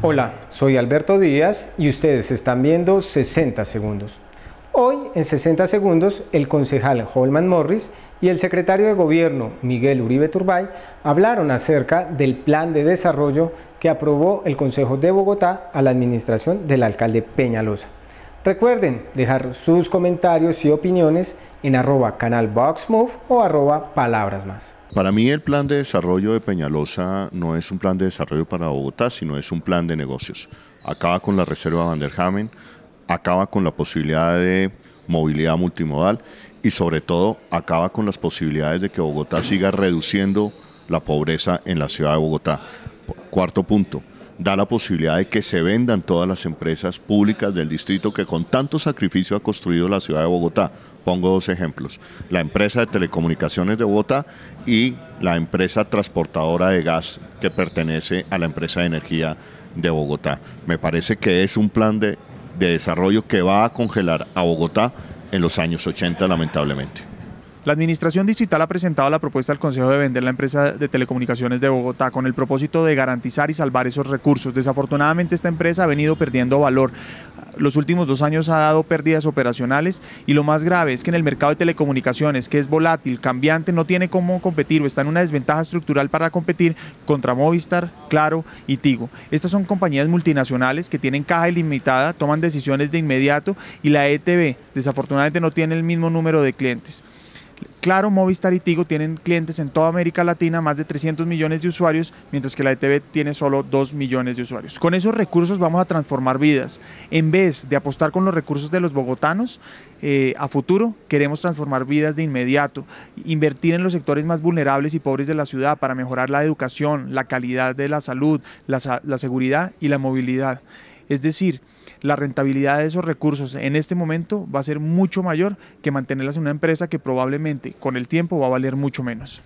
Hola, soy Alberto Díaz y ustedes están viendo 60 segundos. Hoy, en 60 segundos, el concejal Holman Morris y el secretario de Gobierno Miguel Uribe Turbay hablaron acerca del plan de desarrollo que aprobó el Consejo de Bogotá a la administración del alcalde Peñalosa. Recuerden dejar sus comentarios y opiniones en arroba canal o arroba palabras más. Para mí el plan de desarrollo de Peñalosa no es un plan de desarrollo para Bogotá, sino es un plan de negocios. Acaba con la reserva Van der Hamen, acaba con la posibilidad de movilidad multimodal y sobre todo acaba con las posibilidades de que Bogotá siga reduciendo la pobreza en la ciudad de Bogotá. Cuarto punto, da la posibilidad de que se vendan todas las empresas públicas del distrito que con tanto sacrificio ha construido la ciudad de Bogotá. Pongo dos ejemplos, la empresa de telecomunicaciones de Bogotá y la empresa transportadora de gas que pertenece a la empresa de energía de Bogotá. Me parece que es un plan de, de desarrollo que va a congelar a Bogotá en los años 80, lamentablemente. La Administración digital ha presentado la propuesta al Consejo de vender la empresa de telecomunicaciones de Bogotá con el propósito de garantizar y salvar esos recursos. Desafortunadamente esta empresa ha venido perdiendo valor. Los últimos dos años ha dado pérdidas operacionales y lo más grave es que en el mercado de telecomunicaciones, que es volátil, cambiante, no tiene cómo competir o está en una desventaja estructural para competir contra Movistar, Claro y Tigo. Estas son compañías multinacionales que tienen caja ilimitada, toman decisiones de inmediato y la ETB desafortunadamente no tiene el mismo número de clientes. Claro, Movistar y Tigo tienen clientes en toda América Latina, más de 300 millones de usuarios, mientras que la ETV tiene solo 2 millones de usuarios. Con esos recursos vamos a transformar vidas. En vez de apostar con los recursos de los bogotanos, eh, a futuro queremos transformar vidas de inmediato, invertir en los sectores más vulnerables y pobres de la ciudad para mejorar la educación, la calidad de la salud, la, la seguridad y la movilidad. Es decir, la rentabilidad de esos recursos en este momento va a ser mucho mayor que mantenerlas en una empresa que probablemente con el tiempo va a valer mucho menos.